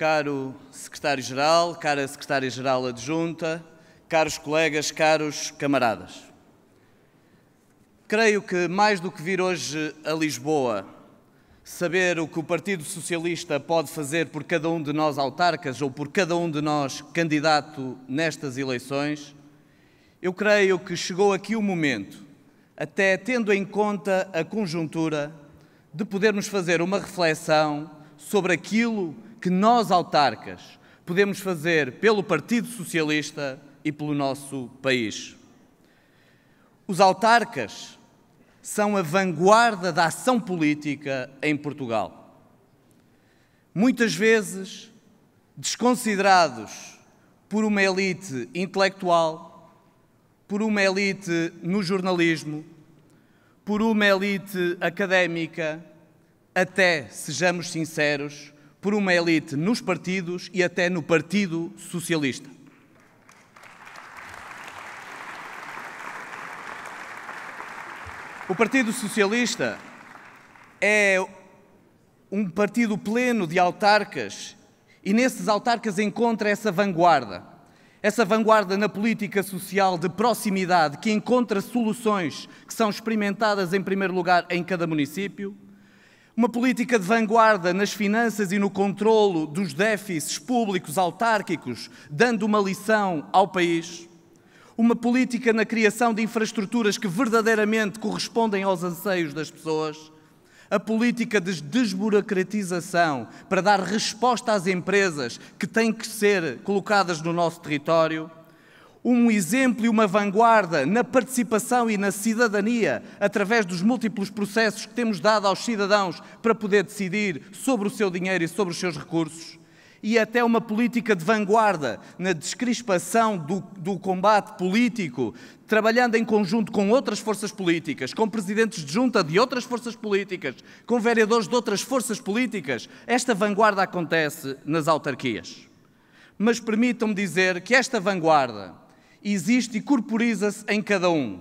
caro secretário-geral, cara secretária-geral adjunta, caros colegas, caros camaradas. Creio que mais do que vir hoje a Lisboa, saber o que o Partido Socialista pode fazer por cada um de nós autarcas ou por cada um de nós candidato nestas eleições, eu creio que chegou aqui o momento, até tendo em conta a conjuntura, de podermos fazer uma reflexão sobre aquilo que nós, autarcas, podemos fazer pelo Partido Socialista e pelo nosso país. Os autarcas são a vanguarda da ação política em Portugal. Muitas vezes desconsiderados por uma elite intelectual, por uma elite no jornalismo, por uma elite académica, até, sejamos sinceros, por uma elite nos partidos e até no Partido Socialista. O Partido Socialista é um partido pleno de autarcas e nesses autarcas encontra essa vanguarda. Essa vanguarda na política social de proximidade que encontra soluções que são experimentadas em primeiro lugar em cada município uma política de vanguarda nas finanças e no controlo dos déficits públicos autárquicos, dando uma lição ao país. Uma política na criação de infraestruturas que verdadeiramente correspondem aos anseios das pessoas. A política de desburocratização para dar resposta às empresas que têm que ser colocadas no nosso território um exemplo e uma vanguarda na participação e na cidadania, através dos múltiplos processos que temos dado aos cidadãos para poder decidir sobre o seu dinheiro e sobre os seus recursos, e até uma política de vanguarda na descrispação do, do combate político, trabalhando em conjunto com outras forças políticas, com presidentes de junta de outras forças políticas, com vereadores de outras forças políticas. Esta vanguarda acontece nas autarquias. Mas permitam-me dizer que esta vanguarda, existe e corporiza-se em cada um.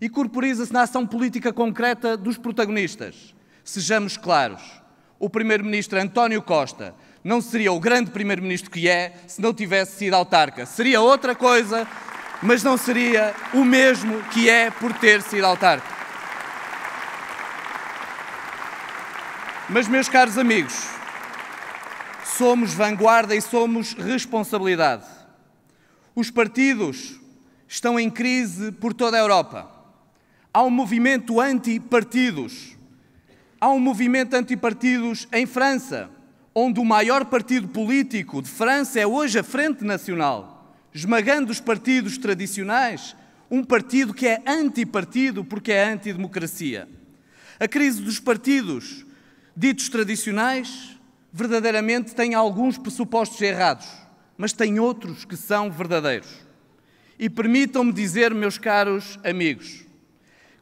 E corporiza-se na ação política concreta dos protagonistas. Sejamos claros. O primeiro-ministro António Costa não seria o grande primeiro-ministro que é se não tivesse sido autarca. Seria outra coisa, mas não seria o mesmo que é por ter sido autarca. Mas, meus caros amigos, somos vanguarda e somos responsabilidade. Os partidos estão em crise por toda a Europa. Há um movimento anti-partidos. Há um movimento anti-partidos em França, onde o maior partido político de França é hoje a Frente Nacional, esmagando os partidos tradicionais, um partido que é antipartido porque é antidemocracia. A crise dos partidos ditos tradicionais verdadeiramente tem alguns pressupostos errados, mas tem outros que são verdadeiros. E permitam-me dizer, meus caros amigos,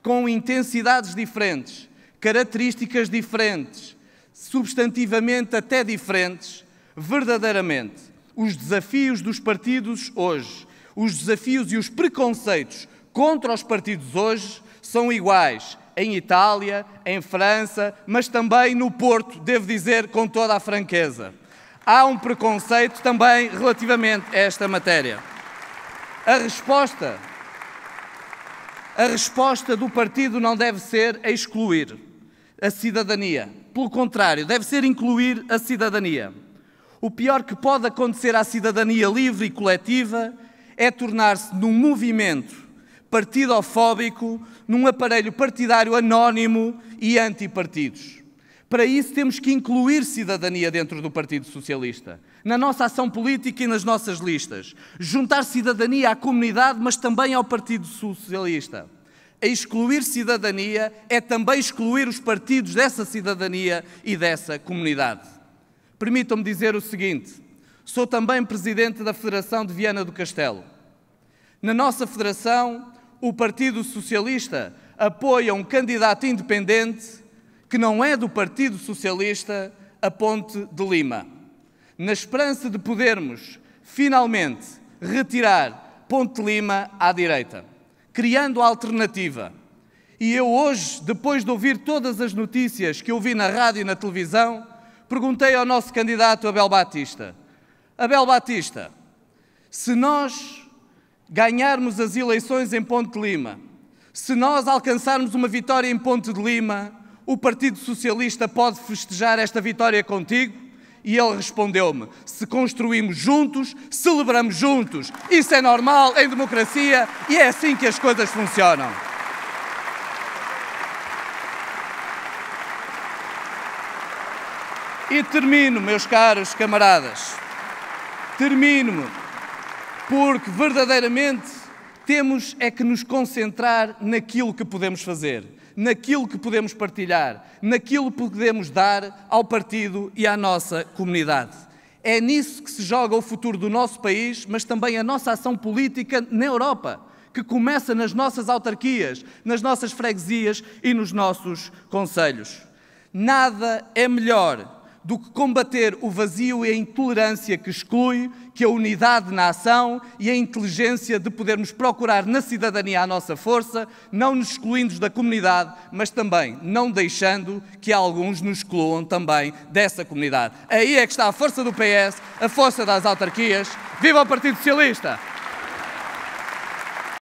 com intensidades diferentes, características diferentes, substantivamente até diferentes, verdadeiramente, os desafios dos partidos hoje, os desafios e os preconceitos contra os partidos hoje são iguais em Itália, em França, mas também no Porto, devo dizer com toda a franqueza. Há um preconceito também relativamente a esta matéria. A resposta, a resposta do partido não deve ser a excluir a cidadania. Pelo contrário, deve ser incluir a cidadania. O pior que pode acontecer à cidadania livre e coletiva é tornar-se num movimento partidofóbico, num aparelho partidário anónimo e antipartidos. Para isso temos que incluir cidadania dentro do Partido Socialista, na nossa ação política e nas nossas listas. Juntar cidadania à comunidade, mas também ao Partido Socialista. A excluir cidadania é também excluir os partidos dessa cidadania e dessa comunidade. Permitam-me dizer o seguinte: sou também presidente da Federação de Viana do Castelo. Na nossa federação, o Partido Socialista apoia um candidato independente que não é do Partido Socialista, a Ponte de Lima, na esperança de podermos, finalmente, retirar Ponte de Lima à direita, criando a alternativa. E eu hoje, depois de ouvir todas as notícias que ouvi na rádio e na televisão, perguntei ao nosso candidato Abel Batista: Abel Batista, se nós ganharmos as eleições em Ponte de Lima, se nós alcançarmos uma vitória em Ponte de Lima, o Partido Socialista pode festejar esta vitória contigo? E ele respondeu-me: se construímos juntos, celebramos juntos. Isso é normal em democracia e é assim que as coisas funcionam. E termino, meus caros camaradas, termino-me, porque verdadeiramente temos é que nos concentrar naquilo que podemos fazer naquilo que podemos partilhar, naquilo que podemos dar ao partido e à nossa comunidade. É nisso que se joga o futuro do nosso país, mas também a nossa ação política na Europa, que começa nas nossas autarquias, nas nossas freguesias e nos nossos conselhos. Nada é melhor do que combater o vazio e a intolerância que exclui, que a unidade na ação e a inteligência de podermos procurar na cidadania a nossa força, não nos excluindo da comunidade, mas também não deixando que alguns nos excluam também dessa comunidade. Aí é que está a força do PS, a força das autarquias. Viva o Partido Socialista!